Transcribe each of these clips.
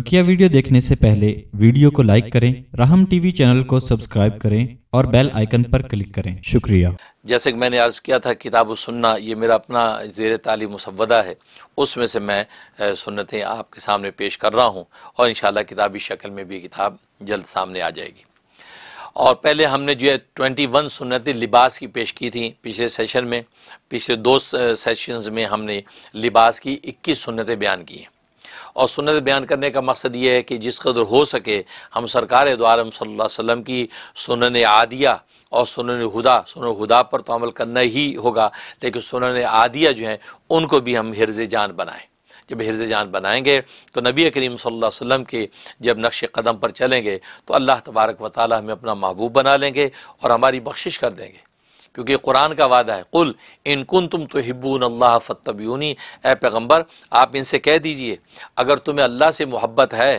बकिया वीडियो देखने से पहले वीडियो को लाइक करें राहम टीवी चैनल को सब्सक्राइब करें और बेल आइकन पर क्लिक करें शुक्रिया जैसे कि मैंने अर्ज़ किया था किताब सुनना ये मेरा अपना जेर ताली मुसवदा है उसमें से मैं सुनतें आपके सामने पेश कर रहा हूँ और इन किताबी शक्ल में भी किताब जल्द सामने आ जाएगी और पहले हमने जो है ट्वेंटी वन सुनत लिबास की पेश की थी पिछले सेशन में पिछले दो सेशंस में हमने लिबास की इक्कीस सुनतें बयान की हैं और सुनत बयान करने का मकसद ये है कि जिस कदर हो सके हम सरकार द्वारम सल्ला वसम की सुनन आदिया और सुनन हुदा सुन हुदा पर तो अमल करना ही होगा लेकिन सुनन आदिया जो हैं उनको भी हम हिरज जान बनाएँ जब हिरज जान बनाएंगे तो नबी करीम वसल्लम के जब नक्श कदम पर चलेंगे तो अल्लाह तबारक व ताली हमें अपना महबूब बना लेंगे और हमारी बख्शिश कर देंगे क्योंकि कुरान का वादा है कुल इनकुन तुम तो हिब्बून अल्लाह फ़तबयूनी ए पैगम्बर आप इनसे कह दीजिए अगर तुम्हें अल्लाह से मोहब्बत है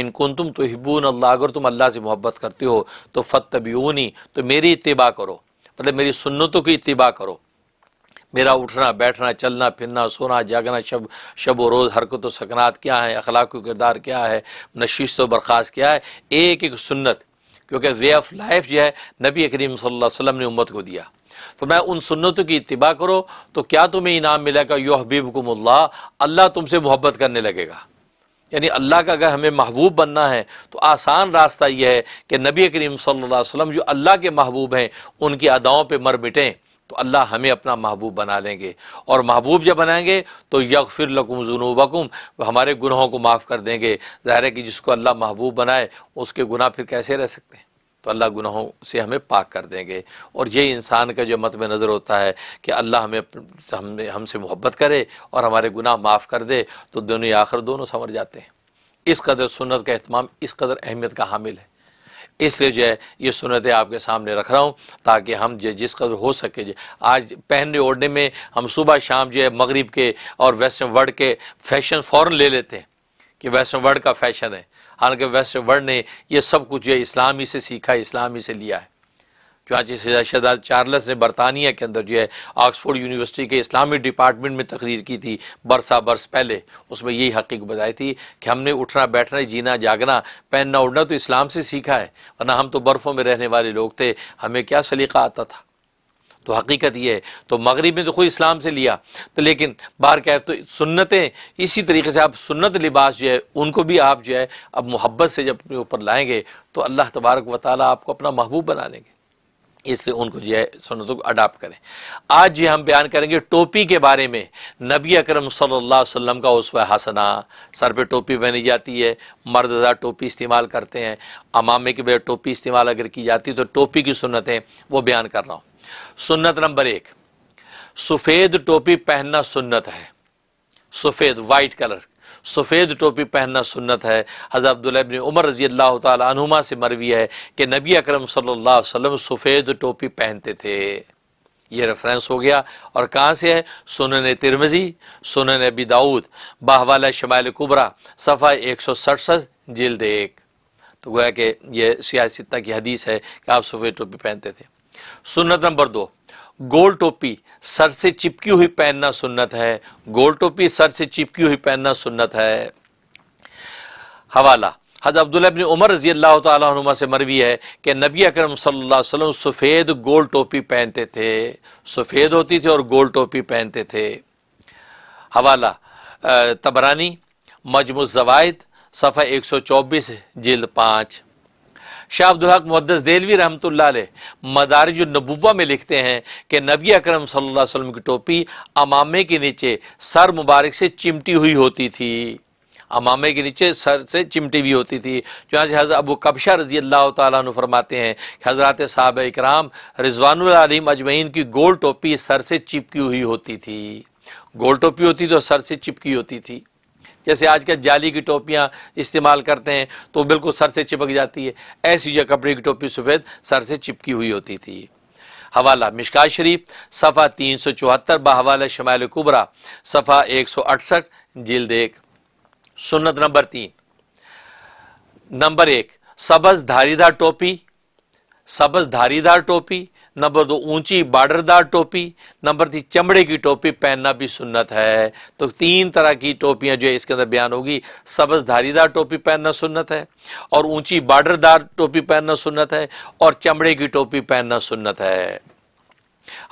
इनकुन तुम तो हिब्बून अल्लाह अगर तुम अल्लाह से मोहब्बत करते हो तो फ़तबयूनी तो मेरी इतबा करो मतलब मेरी सुन्नतों की इतबा करो मेरा उठना बैठना चलना फिरना सोना जागना शब शब व रोज़ हरकत व सकनात क्या है अखलाक किरदार क्या है नशीस व बर्खास्त क्या है एक एक सुन्नत क्योंकि वे ऑफ लाइफ जो है नबी करीम सल्लम ने उम्मत को दिया तो मैं उन सुन्नतों की इतबा करो तो क्या तुम्हें इनाम मिलेगा यो हबीबकुमल्ला अल्लाह तुमसे मोहब्बत करने लगेगा यानी अल्लाह का अगर हमें महबूब बनना है तो आसान रास्ता यह है कि नबी करीम सल्लल्लाहु वसम जो अल्लाह के महबूब हैं उनकी अदाओं पर मर मिटें तो अल्लाह हमें अपना महबूब बना लेंगे और महबूब जब बनाएंगे तो यकफिर लकुम जुनूबकुम हमारे गुनाहों को माफ़ कर देंगे ज़ाहिर है कि जिसको अल्लाह महबूब बनाए उसके गुनाह फिर कैसे रह सकते हैं तो अल्लाह गुनाहों से हमें पाक कर देंगे और ये इंसान का जो मत में नज़र होता है कि अल्लाह हमें हमें हमसे मोहब्बत करे और हमारे गुनाह माफ़ कर दे तो दोनों आखिर दोनों संवर जाते हैं इस कदर सुन्नत का अहतमाम इस कदर अहमियत का हामिल है इसलिए जो है ये सुनतें आपके सामने रख रहा हूँ ताकि हम जो जिस कदर हो सके जो आज पहनने ओढ़ने में हम सुबह शाम जो है मगरब के और वेस्टर्न वर्ल्ड के फैशन फ़ौर ले लेते हैं कि वेस्टर्न वर्ल्ड का फैशन है हालांकि वेस्टर्न वर्ल्ड ने यह सब कुछ जो है इस्लाम ही से सीखा इस्लाम ही से लिया है चुनाच शहजाद चार्लस ने बरतानिया के अंदर जो है ऑक्सफोर्ड यूनिवर्सिटी के इस्लामिक डिपार्टमेंट में तकरीर की थी बरसा बरस पहले उसमें यही हकीक बताई थी कि हमने उठना बैठना जीना जागना पहनना उड़ना तो इस्लाम से सीखा है वरना हम तो बर्फ़ों में रहने वाले लोग थे हमें क्या सलीका आता था तो हकीकत ये है तो मगरब ने तो खुद इस्लाम से लिया तो लेकिन बार कैफ तो सुन्नतें इसी तरीके से आप सुन्नत लिबास जो है उनको भी आप जो है अब मोहब्बत से जब अपने ऊपर लाएंगे तो अल्लाह तबारक व ताली आपको अपना महबूब बना लेंगे इसलिए उनको जो है सुनतों को अडाप्ट करें आज जो हम बयान करेंगे टोपी के बारे में नबी अकरम सल्लल्लाहु अलैहि वसल्लम का उसवा हसना सर पे टोपी पहनी जाती है मर्दा टोपी इस्तेमाल करते हैं अमामे की बजाय टोपी इस्तेमाल अगर की जाती है तो टोपी की सुनतें वो बयान कर रहा हूँ सुन्नत नंबर एक सफ़ेद टोपी पहनना सुन्नत है सफ़ेद वाइट कलर सफ़ेद टोपी पहनना सुन्नत है हज़रत अब्दुल्लाबिन उमर रजी अल्लाह तुमा से मरवी है कि नबी अकरम सल्लल्लाहु अलैहि वसल्लम सफ़ेद टोपी पहनते थे ये रेफरेंस हो गया और कहाँ से है सुनन तिरमजी सुनन अबी दाऊद बाहवाला शमाल कुबरा सफ़ा एक सौ सड़सठ जल्द एक तो गोया कि यह सियासतना की हदीस है कि आप सफ़ेद टोपी पहनते थे सुन्नत नंबर दो गोल टोपी सर से चिपकी हुई पहनना सुन्नत है गोल टोपी सर से चिपकी हुई पहनना सुन्नत है हवाला हज अब्दुल्लाबिन उमर रजी अल्लाह तुम से मरवी है कि नबी अकरम सल्लल्लाहु अलैहि वसल्लम सफ़ेद गोल टोपी पहनते थे सफ़ेद होती थी और गोल टोपी पहनते थे हवाला तबरानी मजमू जवायद सफ़ा एक सौ चौबीस जिल्द पाँच शाह अब्दुल हक मुद्दस देलवी रहमत मदारजुलनबुआ में लिखते हैं कि नबी अकरम सल्लल्लाहु अलैहि वसल्लम की टोपी अमामे के नीचे सर मुबारक से चिमटी हुई होती थी अमामे के नीचे सर से चिमटी हुई होती थी चुनाच हजरत अबू कबशा रजी अल्लाह तु फरमाते हैं कि हज़रत साहब इकराम रिजवानम अजमैन की गोल टोपी सर से चिपकी हुई होती थी गोल टोपी होती तो सर से चिपकी होती थी जैसे आज कल जाली की टोपियाँ इस्तेमाल करते हैं तो बिल्कुल सर से चिपक जाती है ऐसी जो कपड़े की टोपी सफ़ेद सर से चिपकी हुई होती थी हवाला मिशका शरीफ सफ़ा तीन सौ चौहत्तर बहवाल शमाल कुबरा सफ़ा एक सौ अड़सठ जिल्द एक सुन्नत नंबर तीन नंबर एक सबज धारीदार टोपी सबज धारीदार टोपी नंबर दो ऊंची बार्डरदार टोपी नंबर तीन चमड़े की टोपी पहनना भी सुन्नत है तो तीन तरह की टोपियां जो है इसके अंदर बयान होगी सबज धारीदार टोपी पहनना सुन्नत है और ऊंची बार्डरदार टोपी पहनना सुन्नत है और चमड़े की टोपी पहनना सुन्नत है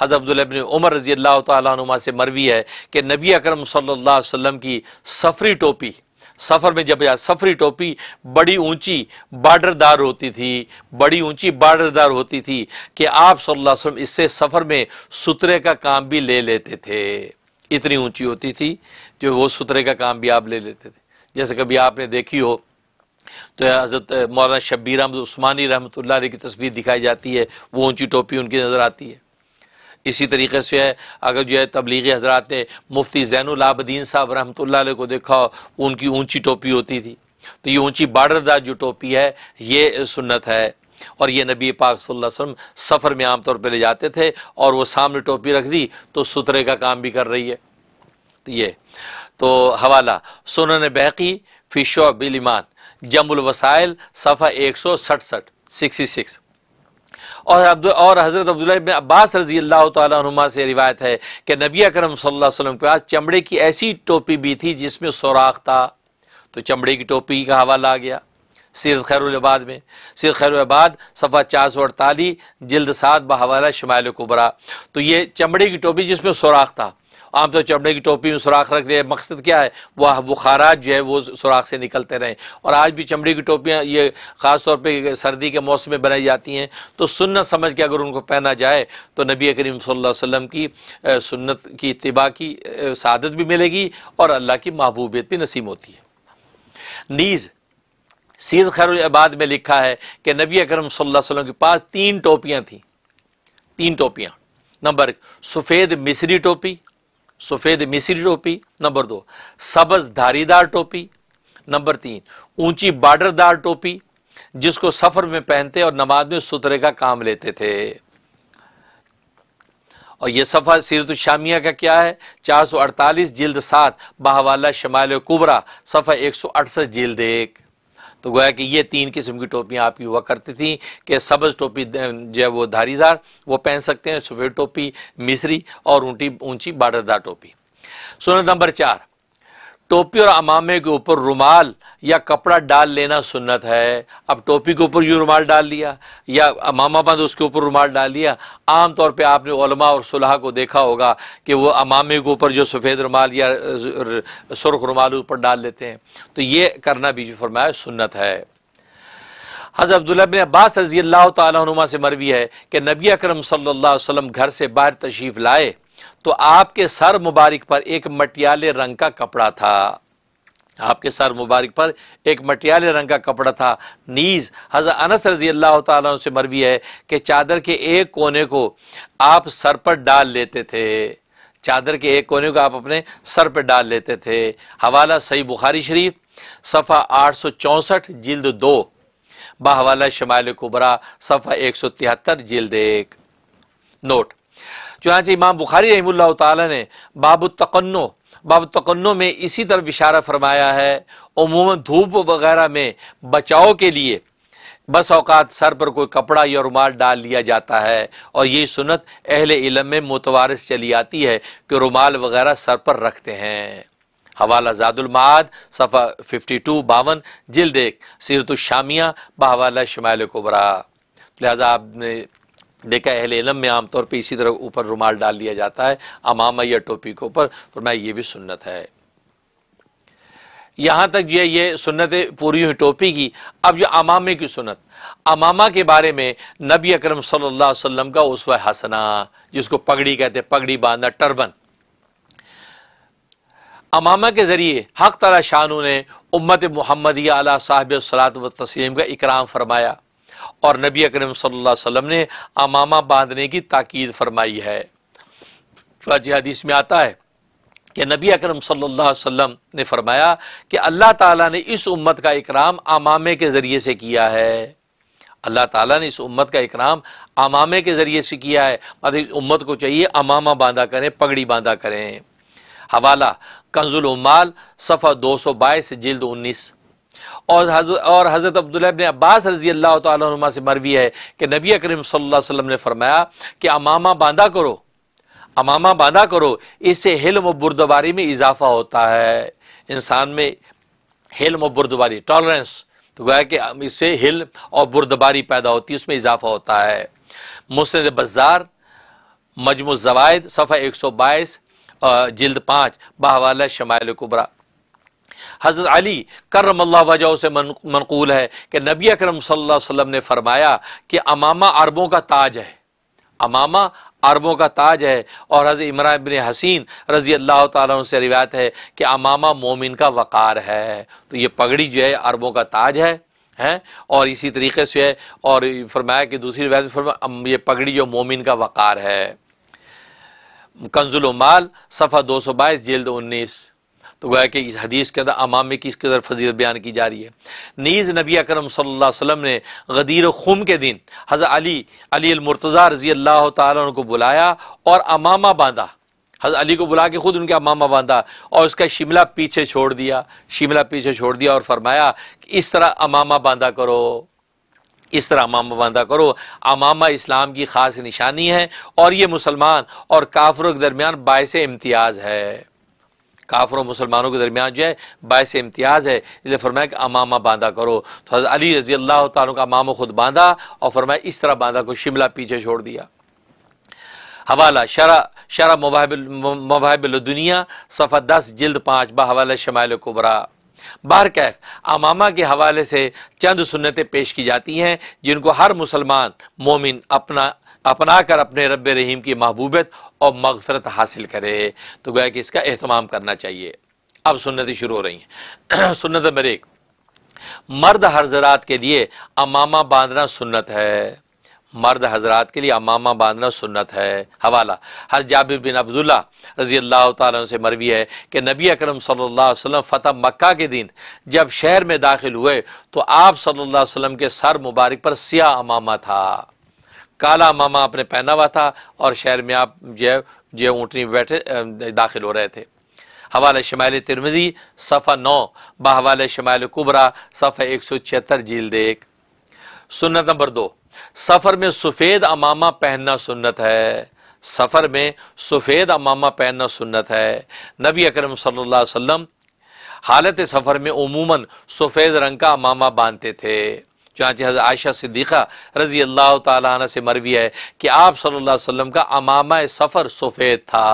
हज़रत अब्दुल्लाबिन उमर रजी अल्लाह तुमा से मरवी है कि नबी अकरम सल्लल्लाहु अलैहि वसल्लम की सफ़री टोपी सफ़र में जब सफ़री टोपी बड़ी ऊंची बार्डरदार होती थी बड़ी ऊंची बार्डरदार होती थी कि आप सल्लल्लाहु अलैहि वसल्लम इससे सफ़र में सुतरे का काम भी ले लेते थे इतनी ऊंची होती थी जो वो सुतरे का काम भी आप ले लेते थे जैसे कभी आपने देखी हो तो हज़रत मौलाना शब्बीर अहमद उस्मानी रहमत की तस्वीर दिखाई जाती है वो ऊंची टोपी उनकी नज़र आती है इसी तरीके से है अगर जो है तबलीगी हजरात ने मुफ्ती जैनलाबद्दीन साहब रहमत को देखा उनकी ऊँची टोपी होती थी तो ये ऊँची बाडरदार जो टोपी है ये सुन्नत है और ये नबी पाक वसल्लम सफ़र में आम तौर पर ले जाते थे और वह सामने टोपी रख दी तो सुतरे का काम भी कर रही है तो ये तो हवाला ने बहकी फ़िशो बिल ईमान वसाइल सफ़ा एक सौ सठ सिक्सटी सिक्स और और हज़रत अब्दुल्ला में अब्बास रजी अल्लाह तुमा से रिवायत है कि नबी अकरम सल्लल्लाहु अलैहि वसल्लम के पास चमड़े की ऐसी टोपी भी थी जिसमें सुराख था तो चमड़े की टोपी का हवाला आ गया सीरत खैरबाद में सीरत खैरबाद सफ़ा चार सौ अड़तालीस जल्द सात बहवाला शमाल कुबरा तो ये चमड़े की टोपी जिसमें सुराख था आम तो चमड़े की टोपी में सुराख रख रहे हैं मकसद क्या है वह बुखारा जो है वो सुराख से निकलते रहें और आज भी चमड़े की टोपियाँ ये ख़ास तौर पर सर्दी के मौसम में बनाई जाती हैं तो सुन्नत समझ के अगर उनको पहना जाए तो नबी करीम सल्लम की सुन्नत की इतबा की शादत भी मिलेगी और अल्लाह की महबूबियत भी नसीब होती है नीज़ सीध खैरबाद में लिखा है कि नबी अकरम वसल्लम के पास तीन टोपियाँ थीं तीन टोपियाँ नंबर सफ़ेद मिसरी टोपी सफ़ेद मिसरी टोपी नंबर दो सबज धारीदार टोपी नंबर तीन ऊंची बार्डरदार टोपी जिसको सफ़र में पहनते और नमाज में सुतरे का काम लेते थे और यह सफ़ा सीरत शामिया का क्या है 448 जिल्द सात बाहवाला शमाल कुबरा सफ़ा एक सौ अड़सठ जिल्द एक तो गोया कि ये तीन किस्म की टोपियाँ आपकी हुआ करती थी कि सब्ज़ टोपी जो है वो धारीदार वो पहन सकते हैं सफ़ेद टोपी मिसरी और ऊँटी ऊँची बार्डरदार टोपी सुनत नंबर चार टोपी और अमामे के ऊपर रुमाल या कपड़ा डाल लेना सुन्नत है अब टोपी के ऊपर यूँ रुमाल डाल लिया या अमामा बंद उसके ऊपर रुमाल डाल लिया आम तौर पे आपने ओलमा और सुलह को देखा होगा कि वो अमामे के ऊपर जो सफ़ेद रुमाल या सुर्ख रुमाल ऊपर डाल लेते हैं तो ये करना भी जो फरमाया सुन्नत है हज़र अब्दुल्ला अब्बास रजी अल्लाह तुमा से मरवी है कि नबी अकरम सल्लल्लाहु अलैहि वसल्लम घर से बाहर तशरीफ़ लाए तो आपके सर मुबारक पर एक मटियाले रंग का कपड़ा था आपके सर मुबारक पर एक मटियाले रंग का कपड़ा था नीज हज़र अनस रजी अल्लाह तु से मरवी है कि चादर के एक कोने को आप सर पर डाल लेते थे चादर के एक कोने को आप अपने सर पर डाल लेते थे हवाला सही बुखारी शरीफ सफ़ा आठ सौ चौसठ जिल्द दो बहवाला शमाल कुबरा सफ़ा एक सौ तिहत्तर जिल्द एक नोट चुनाच इमाम बुखारी रही ताली ने बाब तकन्नो में इसी तरह इशारा फरमाया है अमूमा धूप वगैरह में बचाव के लिए बस अवकात सर पर कोई कपड़ा या रुमाल डाल लिया जाता है और ये सुनत अहल इलम में मुतवारस चली आती है कि रुमाल वगैरह सर पर रखते हैं हवाला जादुलमाद सफ़ा फिफ्टी टू बावन जल्द एक सीरत शामिया बहवाला शमाल कोबरा लिहाजा आपने देखा अहल इलम में आमतौर पर इसी तरह ऊपर रुमाल डाल लिया जाता है अमामा या टोपी के ऊपर फरमाया ये भी सुन्नत है यहाँ तक जो है ये सुन्नत पूरी हुई टोपी की अब जो अमामे की सुन्नत अमामा के बारे में नबी अकरम सल्लल्लाहु अलैहि वसल्लम का उसवा हसना जिसको पगड़ी कहते हैं पगड़ी बांधना टर्बन अमामा के ज़रिए हक़ तला शानू ने उम्मत अला साहब सलात व तस्लीम का इकराम फरमाया और नबी अकरम सल्लल्लाहु अलैहि वसल्लम ने अमामा बांधने की ताकीद फरमाई है तो हदीस में आता है कि नबी अकरम सल्लल्लाहु अलैहि वसल्लम ने फरमाया कि अल्लाह ताला ने इस उम्मत का इकराम अमामे के ज़रिए से किया है अल्लाह ताला ने इस उम्मत का इकराम अमामे के ज़रिए से किया है मतलब इस उम्मत को चाहिए अमामा बांधा करें पगड़ी बांधा करें हवाला कंजुल उमाल सफ़ा दो सौ बाईस जिल्द उन्नीस और हज़र, और हज़रत अब्दुल्लाबिन अब्बास रजी अल्लाह तुमा से मरवी है कि नबी करीम सल्ला वसम ने फरमाया कि अमामा बांधा करो अमामा बांधा करो इससे हिल्म बुरदबारी में इजाफा होता है इंसान में हिल्म बुरदबारी टॉलरेंस तो गोया कि इससे हिल और बुरदबारी पैदा होती है उसमें इजाफा होता है मुस्द बजार मजमू जवायद सफ़ा एक सौ बाईस जिल्द पाँच बहवाला शमायल कुबरा हज़रत अली करम अल्लाह वजह से मन, मनकूल है कि नबी अक्रम सल्लल्लाहु ने फरमाया कि अमामा अरबों का ताज है अमामा अरबों का ताज है और हज़रत इमरान बिन हसीन रज़ी अल्लाह तु से रिवायत है कि अमामा मोमिन का वक़ार है तो ये पगड़ी जो है अरबों का ताज है हैं और इसी तरीके से है और फरमाया कि दूसरी रिवायत फरमाया ये पगड़ी जो मोमिन का वक़ार है कंजुल माल सफ़ा दो सौ बाईस जेल्द उन्नीस तो गोया कि इस हदीस के अंदर अमामे की इसके अंदर फजील बयान की जा रही है नीज़ नबी करम वसल्लम ने गदीर खुम के दिन हज़र अली अली अलमरतज़ा रज़ी अल्लाह तन को बुलाया और अमामा बांधा हजर अली को बुला के ख़ुद उनके अमामा बांधा और उसका शिमला पीछे छोड़ दिया शिमला पीछे छोड़ दिया और फरमाया कि इस तरह अमामा बांधा करो इस तरह अमामा बांधा करो अमामा इस्लाम की ख़ास निशानी है और ये मुसलमान और काफरों के दरमियान बायस इम्तियाज़ है काफरों मुसलमानों के दरमियान जो है बायस इम्तियाज़ है इसलिए फरमाया कि अमामा बांधा करो तो हज़रत अली रजी अल्लाह तन का अमामा खुद बांधा और फरमाया इस तरह बांधा को शिमला पीछे छोड़ दिया हवाला शरा शरा मवाहबुलदुनिया सफ़ा दस जिल्द पाँच बा हवाला शमाल कुबरा बार कैफ अमामा के हवाले से चंद सुन्नतें पेश की जाती हैं जिनको हर मुसलमान मोमिन अपना अपना कर अपने रब रहीम की महबूबत और मगफरत हासिल करे तो गोया कि इसका अहतमाम करना चाहिए अब सुन्नतें शुरू हो रही हैं सुनत नंबर एक मर्द हजरात के लिए अमामा बांधना सुन्नत है मर्द हजरात के लिए अमामा बांधना सुन्नत है हवाला हर जाब बिन अब्दुल्ला रजी अल्लाह ताला से मरवी है कि नबी अकरम सल्लल्लाहु अलैहि वसल्लम फ़तह मक्का के दिन जब शहर में दाखिल हुए तो आप सल्लल्लाहु अलैहि वसल्लम के सर मुबारक पर सिया अमामा था काला मामा आपने पहना हुआ था और शहर में आप जो जो ऊँटनी बैठे दाखिल हो रहे थे हवाले शमाल तिरमजी सफ़ा नौ बहवाल शमाल कुबरा सफ़ा एक सौ छिहत्तर झील देख सुन्नत नंबर दो सफ़र में सफ़ेद अमामा पहनना सुन्नत है सफ़र में सफ़ेद अमामा पहनना सुन्नत है नबी अकरम सल्लल्लाहु अलैहि वसल्लम हालत सफ़र में उमूमन सफ़ेद रंग का अमामा बांधते थे चाँच हज़र आयशा सिद्दीक़ा रज़ी अल्लाह तला से मरवी है कि आप सल्ला वसम का अमामा सफ़र सफ़ेद था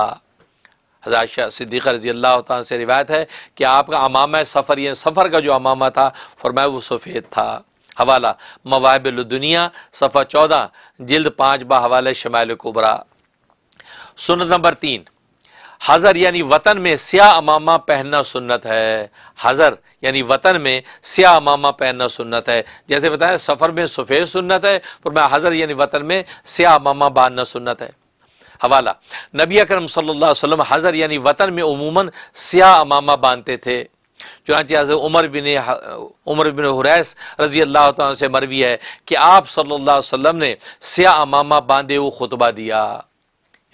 हजाशा सिद्दीक़ रजी अल्लाह से रिवायत है कि आपका अमामा सफ़र या सफ़र का जो अमामा था फरमाया वो सफ़ेद था हवाला मवाबिलदुनिया सफ़ा चौदह जल्द पाँच बा हवाला शमाल कुबरा सुनत नंबर तीन हज़र यानी वतन में स्या अमामा पहनना सुन्नत है हज़र यानी वतन में स्या अमामा पहनना सुन्नत है जैसे बताया सफ़र में सफ़ेद सुन्नत है और मैं हज़र यानी वतन में स्या अमामा बांधना सुन्नत है हवाला नबी अकरम सल्लल्लाहु अलैहि वसल्लम हज़र यानी वतन में उमूमन स्या अमामा बांधते थे चुनाचे हज़र उमर बिन उमर बिन हुरैस रज़ी अल्लाह तह से मरवी है कि आप सल्लल्लाहु अलैहि वसल्लम ने स्या अमामा बांधे वो खुतबा दिया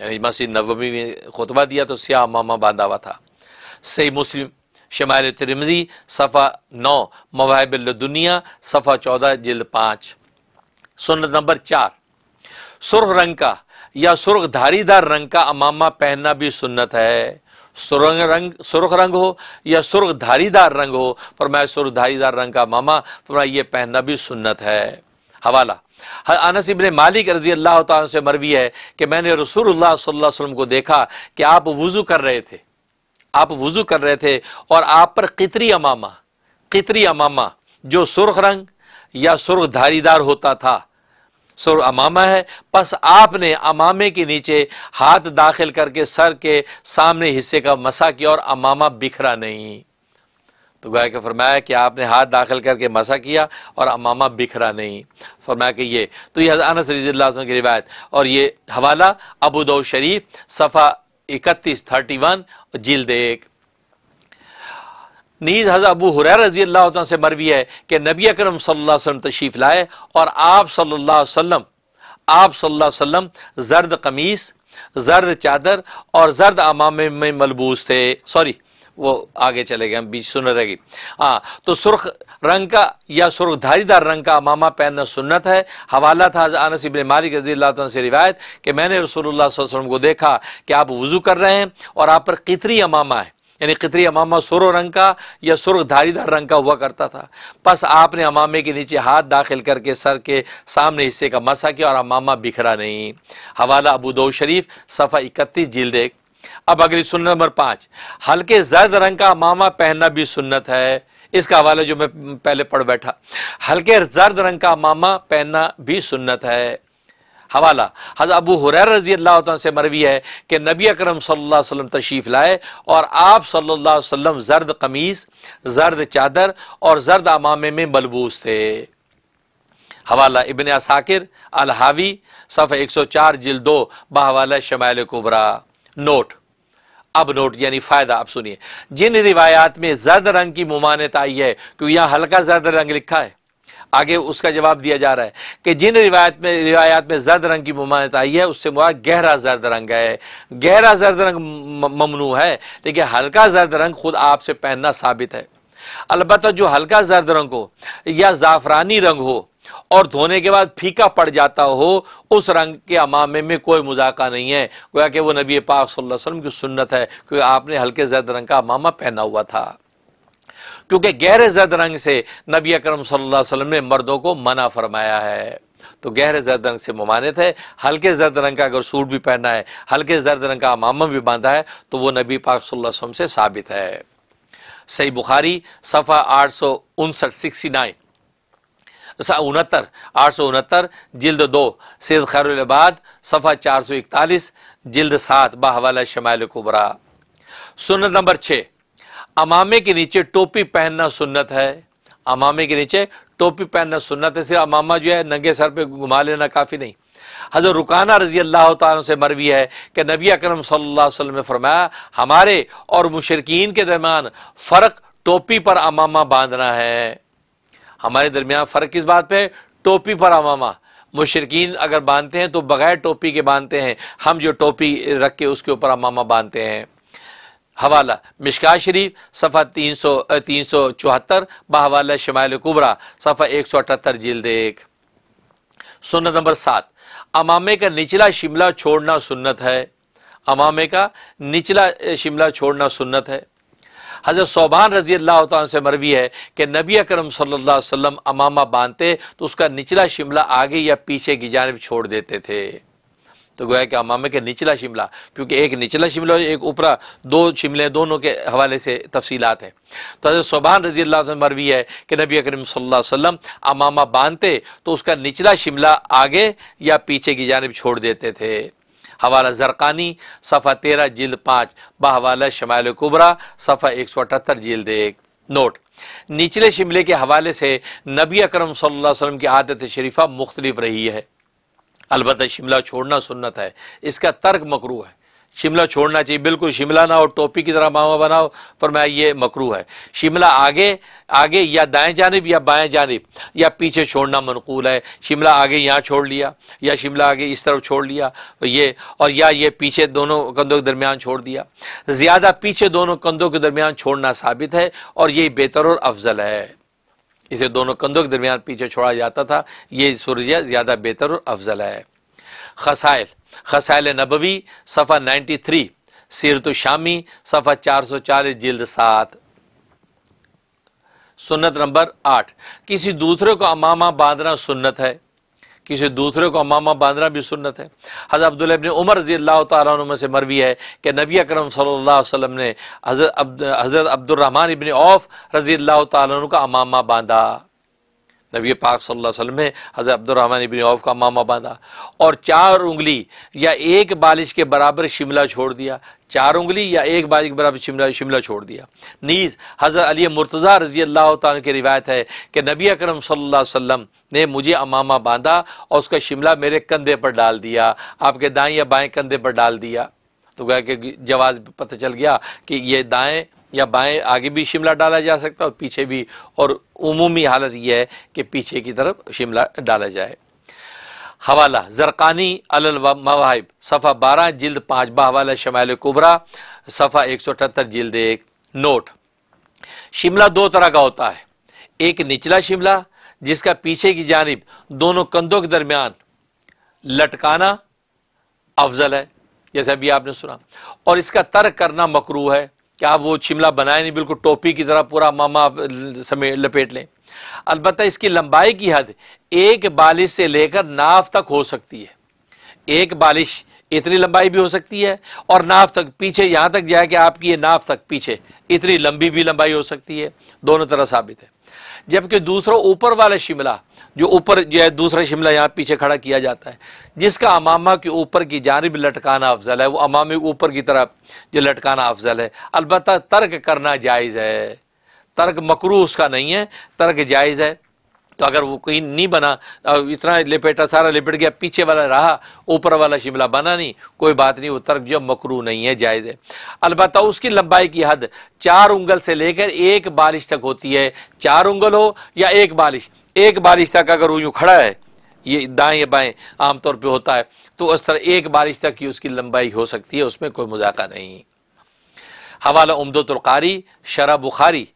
यानी मसीह नवमी में खुतबा दिया तो स्याह मामा बांधा हुआ था सही मुस्लिम शमायल तिरमजी सफ़ा नौ मवाहबिल्लुनिया सफ़ा चौदह जल्द पाँच सुनत नंबर चार सुरख रंग का या धारी धारीदार रंग का अमामा पहनना भी सुन्नत है सुरंग रंग सुरख रंग हो या धारी धारीदार रंग हो पर मैं सुर्ख धारीदार रंग का मामा मैं ये पहनना भी सुन्नत है हवाला अनस इबन मालिक रजी अल्लाह से मरवी है कि मैंने रसूल वसल्लम को देखा कि आप वज़ू कर रहे थे आप वज़ू कर रहे थे और आप पर कितरी अमामा कितरी अमामा जो सुर्ख रंग या सुर्ख धारीदार होता था सुर अमामा है बस आपने अमामे के नीचे हाथ दाखिल करके सर के सामने हिस्से का मसा किया और अमामा बिखरा नहीं तो गाय के फरमाया कि आपने हाथ दाखिल करके मसा किया और अमामा बिखरा नहीं फरमाया कि ये तो यह अनस रजील्ला की रिवायत और ये हवाला अबूद शरीफ सफ़ा इकतीस थर्टी वन जिल्द एक नीज़ हज़र अबू हुरैर रजी अल्लाह से मरवी है कि नबी अक्रम सल्लल्लाहु अलैहि लाए और आप सल्ला अलैहि आप सल्लल्लाहु जर्द कमीस जर्द चादर और जर्द अमामे में मलबूस थे सॉरी वो आगे चले गए हम बीच सुन रहेगी हाँ तो सुर्ख रंग का या सुर्ख धारीदार रंग का अमामा पहनना सुन्नत है हवाला था अनस इबन मालिक रजी से रिवायत कि मैंने रसूलुल्लाह वसल्लम को देखा कि आप वज़ू कर रहे हैं और आप पर कितरी अमामा है यानी कितरी अमामा सुर रंग का या सुर्ख धारीदार रंग का हुआ करता था बस आपने अमामे के नीचे हाथ दाखिल करके सर के सामने हिस्से का मसा किया और अमामा बिखरा नहीं हवाला अबूदो शरीफ सफ़ा इकतीस जल्द एक अब अगली सुन्नत नंबर पांच हल्के जर्द रंग का मामा पहनना भी सुन्नत है इसका हवाला जो मैं पहले पढ़ बैठा हल्के जर्द रंग का मामा पहनना भी सुन्नत है हवाला हज़ अबू हुरैर रजी अल्लाह से मरवी है कि नबी अकरम सल्लल्लाहु अलैहि वसल्लम तशरीफ़ लाए और आप सल्लल्लाहु अलैहि वसल्लम जर्द कमीज़ जर्द चादर और जर्द अमामे में मलबूस थे हवाला इबन असाकिर अलहावी सफ़ एक सौ चार जिल दो बहवाला शमायल कुबरा नोट अब नोट यानी फ़ायदा आप सुनिए जिन रिवायात में जर्द रंग की ममानत आई है क्योंकि यहां हल्का जर्द रंग लिखा है आगे उसका जवाब दिया जा रहा है कि जिन रिवायत में रिवायात में जर्द रंग की ममानत आई है उससे मुआ गहरा जर्द रंग है गहरा जर्द रंग ममनू है लेकिन हल्का जर्द रंग खुद आपसे पहनना साबित है अलबत् जो हल्का जर्द रंग हो या ज़ाफ़रानी रंग हो और धोने के बाद फीका पड़ जाता हो उस रंग के अमामे में कोई मुजाका नहीं है गोया कि वो नबी पाक सल्लल्लाहु अलैहि वसल्लम की सुन्नत है क्योंकि आपने हल्के जैद रंग का अमामा पहना हुआ था क्योंकि गहरे जैद रंग से नबी अकरम सल्लल्लाहु अलैहि वसल्लम ने मर्दों को मना फरमाया है तो गहरे जर्द रंग से ममानत है हल्के जर्द रंग का अगर सूट भी पहना है हल्के जर्द रंग का अमामा भी बांधा है तो वो नबी पाक सल्लल्लाहु अलैहि वसल्लम से साबित है सही बुखारी सफ़ा आठ सौ उनसठ सिक्सटी नाइन उनहत्तर आठ सौ उनहत्तर जल्द दो सैद खैरबाद सफ़ा चार सौ इकतालीस जल्द सात बाहवाला शमाल कुबरा सुनत नंबर छः अमामे के नीचे टोपी पहनना सुन्नत है अमामे के नीचे टोपी पहनना सुन्नत है सिर्फ अमामा जो है नंगे सर पर घुमा लेना काफ़ी नहीं हज़र रुकाना रजी अल्लाह तुम से मरवी है कि नबी अक्रम वसल्लम ने फरमाया हमारे और मुशरकिन के दरमियान फ़र्क टोपी पर अमामा बांधना है हमारे दरमियान फ़र्क किस बात पर टोपी पर अमामा मुशरकिन अगर बांधते हैं तो बग़ैर टोपी के बांधते हैं हम जो टोपी रख के उसके ऊपर अमामा बांधते हैं हवाला मिशका शरीफ सफ़ा तीन सौ तीन सौ चौहत्तर बहवाला शमायल कुबरा सफ़ा एक सौ अठहत्तर जिल्द एक सुन्नत नंबर सात अमामे का निचला शिमला छोड़ना सुन्नत है अमामे का निचला शिमला छोड़ना सुन्नत है हज़रत सोबान रजी अल्लाह से मरवी है कि नबी अकरम सल्लाम अमामा बांधते तो उसका निचला शिमला आगे या पीछे की जानब छोड़ देते थे तो गोया कि अमामे के निचला शिमला क्योंकि एक निचला शिमला और एक ऊपरा दो शिमले दोनों के हवाले से तफसीलात हैं तो हजरत सोबान रजी अल्लाह मरवी है कि नबी अकरम वसल्लम अमामा बांधते तो उसका निचला शिमला आगे या पीछे की जानब छोड़ देते थे हवाला जरकानी सफ़ा तेरह जिल्द पाँच बहवाला शमाल कुबरा सफ़ा एक सौ अठहत्तर जिल्द एक नोट निचले शिमले के हवाले से नबी अक्रम वसल्लम की आदत शरीफा मुख्तलिफ रही है अलबत् शिमला छोड़ना सुन्नत है इसका तर्क मकरू है शिमला छोड़ना चाहिए बिल्कुल शिमला ना और टोपी की तरह मामा बनाओ फरमाया ये मकरू है शिमला आगे आगे या दाएं जानब या बाएं जानब या पीछे छोड़ना मनकूल है शिमला आगे यहाँ छोड़ लिया या शिमला आगे इस तरफ छोड़ लिया ये और या ये पीछे दोनों कंधों के दरमियान छोड़ दिया ज़्यादा पीछे दोनों कंधों के दरमियान छोड़ना साबित है और ये बेहतर और अफजल है इसे दोनों कंधों के दरमियान पीछे छोड़ा जाता था ये सूर्य ज़्यादा बेहतर और अफजल है खसाइल खसाइल नबवी सफ़ा नाइन्टी थ्री सीरत शामी सफ़ा चार सौ चालीस जल्द सात सुन्नत नंबर आठ किसी दूसरे को अमामा बांधना सुन्नत है किसी दूसरे को अमामा बांधना भी सुन्नत है हज़रत अब्दुल अबिन उमर रजी अल्लाह तुम से मरवी है कि नबी अकरम सल्लल्लाहु अलैहि वसल्लम ने हज़रत अब्दुलरहमान इबन औफ रजील्ला तुम का अमामा बांधा नबी पाक सल्लल्लाहु अलैहि वसल्लम ने हज़रत अब्दुलरहमान इबन औफ का मामा बांधा और चार उंगली या एक बालिश के बराबर शिमला छोड़ दिया चार उंगली या एक बालिश के बराबर शिमला शिमला छोड़ दिया नीज़ हज़रत अली मुर्तज़ा रजी अल्लाह तन की रिवायत है कि नबी अकरम सल्लल्लाहु अलैहि वसल्लम ने मुझे अमामा बांधा और उसका शिमला मेरे कंधे पर डाल दिया आपके दाएँ या बाएँ कंधे पर डाल दिया तो गया कि जवाब पता चल गया कि ये दाएँ या बाएं आगे भी शिमला डाला जा सकता है और पीछे भी और उमूमी हालत यह है कि पीछे की तरफ शिमला डाला जाए हवाला जरकानी अल मवाहिब सफ़ा बारह जिल्द पाँच बवाला शमाल कुबरा सफ़ा एक सौ अठहत्तर जिल्द एक नोट शिमला दो तरह का होता है एक निचला शिमला जिसका पीछे की जानब दोनों कंधों के दरमियान लटकाना अफजल है जैसे अभी आपने सुना और इसका तर्क करना मकरू है क्या आप वो शिमला बनाए नहीं बिल्कुल टोपी की तरह पूरा मामा समेट लपेट लें अलबत्त इसकी लंबाई की हद एक बालिश से लेकर नाफ तक हो सकती है एक बालिश इतनी लंबाई भी हो सकती है और नाफ तक पीछे यहाँ तक जाए कि आपकी ये नाफ तक पीछे इतनी लंबी भी लंबाई हो सकती है दोनों तरह साबित है जबकि दूसरा ऊपर वाला शिमला जो ऊपर जो है दूसरा शिमला यहाँ पीछे खड़ा किया जाता है जिसका अमामा के ऊपर की जानब लटकाना अफजल है वो अमामे ऊपर की तरफ जो लटकाना अफजल है अलबत् तर्क करना जायज़ है तर्क मकरू उसका नहीं है तर्क जायज़ है तो अगर वो कहीं नहीं बना इतना लपेटा सारा लपेट गया पीछे वाला रहा ऊपर वाला शिमला बना नहीं कोई बात नहीं वो तर्क जो मकरू नहीं है जायज़ है अलबत् उसकी लंबाई की हद चार उंगल से लेकर एक बालिश तक होती है चार उंगल हो या एक बालिश एक बारिश तक अगर वो यूँ खड़ा है ये दाएं बाएं आमतौर पे होता है तो उस तरह एक बारिश तक की उसकी लंबाई हो सकती है उसमें कोई मजाका नहीं हवाला उमदतुल्कारी शरा बुखारी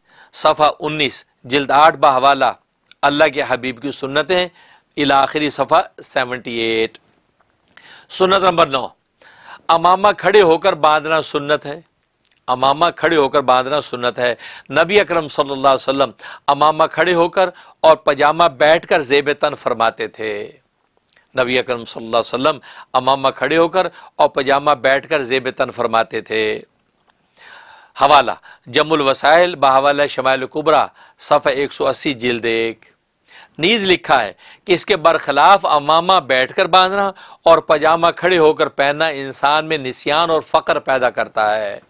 सफ़ा उन्नीस जल्द आठ बा हवाला अल्लाह के हबीब की सुन्नतें इला आखिरी सफ़ा सेवनटी एट सुन्नत नंबर नौ अमामा खड़े होकर बांधना सुन्नत है अमामा खड़े होकर बांधना सुन्नत है नबी अकरम सल्लल्लाहु अलैहि वसल्लम अमामा खड़े होकर और पजामा बैठकर जेब तन फरमाते थे नबी अकरम सल्लल्लाहु अलैहि वसल्लम अमामा खड़े होकर और पजामा बैठकर जेब तन फरमाते थे हवाला जमुल वसाइल बहवाला शमायल कुबरा सफ़ा एक सौ अस्सी जिल्द एक नीज लिखा है कि इसके बरखिलाफ अमामा बैठकर बांधना और पजामा खड़े होकर पहनना इंसान में निशान और फ़क्र पैदा करता है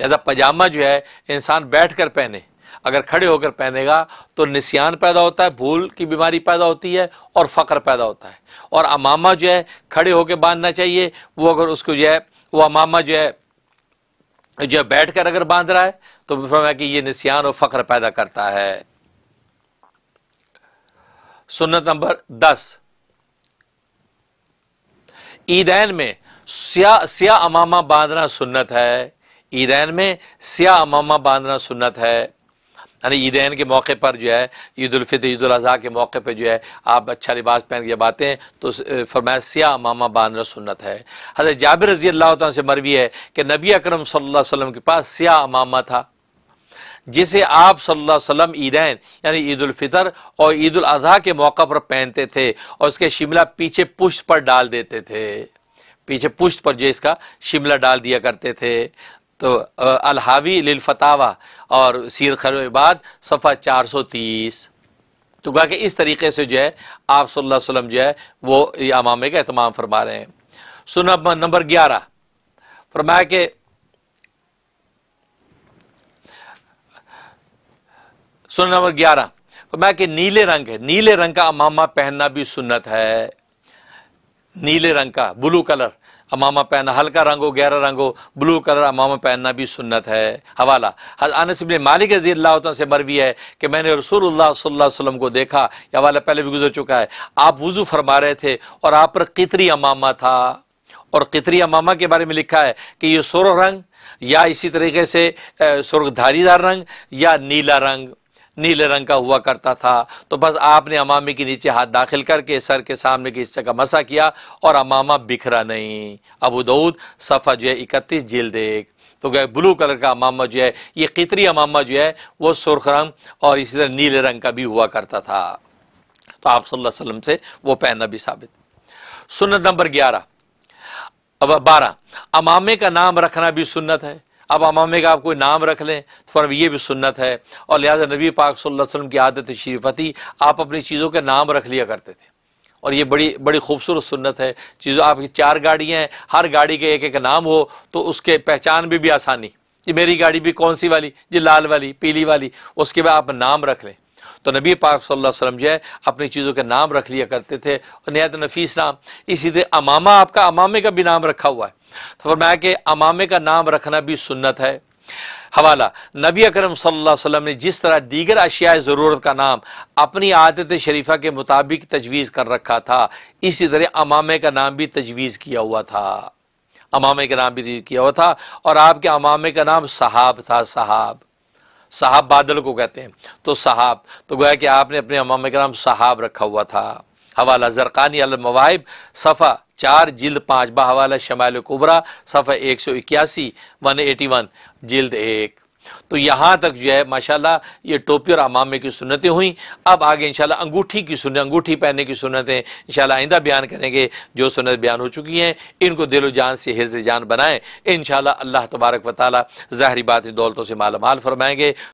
लिहाजा पजामा जो है इंसान बैठ कर पहने अगर खड़े होकर पहनेगा तो निशान पैदा होता है भूल की बीमारी पैदा होती है और फ़क्र पैदा होता है और अमामा जो है खड़े होकर बांधना चाहिए वो अगर उसको जो है वो अमामा जो है जो है बैठ कर अगर बांध रहा है तो फरमाया कि ये निसियान और फ़क्र पैदा करता है सुन्नत नंबर दस ईदैन में सिया सिया अमामा बांधना सुन्नत है ईदैन में स्या अमामा बांधना सुन्नत है यानी ईदैन के मौके पर जो है ईदालफ़ितर ईदाजी के मौके पर जो है आप अच्छा लिबास पहन के हैं तो फरमाया सिया अमामा बांधना सुन्नत है हजरत जाबिर रजी अल्लाह से मरवी है कि नबी अकरम सल्लल्लाहु अलैहि वसल्लम के पास स्या अमामा था जिसे आप सल्लल्लाहु अलैहि वसल्लम ईदैन यानी ईदालफ़ितर और ईदाजी के मौका पर पहनते थे और उसके शिमला पीछे पुश्त पर डाल देते थे पीछे पुश्त पर जो इसका शिमला डाल दिया करते थे तो अलहावी फतावा और सीर खरबाद सफ़ा चार सौ तीस तो कहा कि इस तरीके से जो है आप सल्लल्लाहु अलैहि वसल्लम जो है वो अमामे का अहतमाम फरमा रहे हैं सुन नंबर ग्यारह फरमाया कि सुन नंबर ग्यारह फरमाया कि नीले रंग है नीले रंग का अमामा पहनना भी सुन्नत है नीले रंग का ब्लू कलर अमामा पहनना हल्का रंग हो गहरा रंग हो ब्लू कलर अमामा पहनना भी सुन्नत है हवाला अनस ने मालिक रजी अल्लाह से मरवी है कि मैंने रसूल वसल्लम को देखा यह हवाला पहले भी गुजर चुका है आप वज़ू फरमा रहे थे और आप पर कितरी अमामा था और कितरी अमामा के बारे में लिखा है कि ये सुर रंग या इसी तरीके से धारीदार रंग या नीला रंग नीले रंग का हुआ करता था तो बस आपने अमामे के नीचे हाथ दाखिल करके सर के सामने के हिस्से का मसा किया और अमामा बिखरा नहीं अबू दऊद सफ़ा जो है इकतीस जेल देख तो गए ब्लू कलर का अमामा जो है ये कितरी अमामा जो है वो सुर्ख रंग और इसी तरह नीले रंग का भी हुआ करता था तो आप सल्लल्लाहु अलैहि वसल्लम से वो पहनना भी साबित सुन्नत नंबर ग्यारह अब बारह अमामे का नाम रखना भी सुन्नत है अब अमामे का आप कोई नाम रख लें तो फरम ये भी सुन्नत है और लिहाजा नबी पाक वसल्लम की आदत शरीफ थी आप अपनी चीज़ों के नाम रख लिया करते थे और ये बड़ी बड़ी खूबसूरत सुन्नत है चीज़ों आपकी चार गाड़ियाँ हैं हर गाड़ी के एक एक नाम हो तो उसके पहचान भी, भी आसानी ये मेरी गाड़ी भी कौन सी वाली ये लाल वाली पीली वाली उसके बाद आप नाम रख लें तो नबी पाक सल्लल्लाहु अलैहि वसल्लम जो है अपनी चीज़ों के नाम रख लिया करते थे और नहायत नफीस नाम इसी तरह अमामा आपका अमामे का भी नाम रखा हुआ है तो फरमाया कि अमामे का नाम रखना भी सुन्नत है हवाला नबी अकरम वसल्लम ने जिस तरह दीगर अशिया ज़रूरत का नाम अपनी आदत शरीफा के मुताबिक तजवीज़ कर रखा था इसी तरह अमामे का नाम भी तजवीज़ किया हुआ था अमामे का नाम भी किया हुआ था और आपके अमामे का नाम साहब था साहब साहब बादल को कहते हैं तो साहब तो गोया कि आपने अपने का नाम साहब रखा हुआ था हवाला जरकानी अलमवाहिब सफ़ा चार जिल्द पाँच बहवाला शमाल कुबरा सफ़ा एक सौ इक्यासी वन एटी वन जिल्द एक तो यहाँ तक जो है माशाल्लाह ये टोपी और अमामे की सुन्नतें हुई अब आगे इंशाल्लाह अंगूठी की सुनत अंगूठी पहनने की सुन्नतें इंशाल्लाह आइंदा बयान करेंगे जो सुन्नत बयान हो चुकी हैं इनको दिलो जान से हिरज जान बनाएं इंशाल्लाह अल्लाह तबारक व ताली ज़ाहरी बात दौलतों से मालामाल फरमाएंगे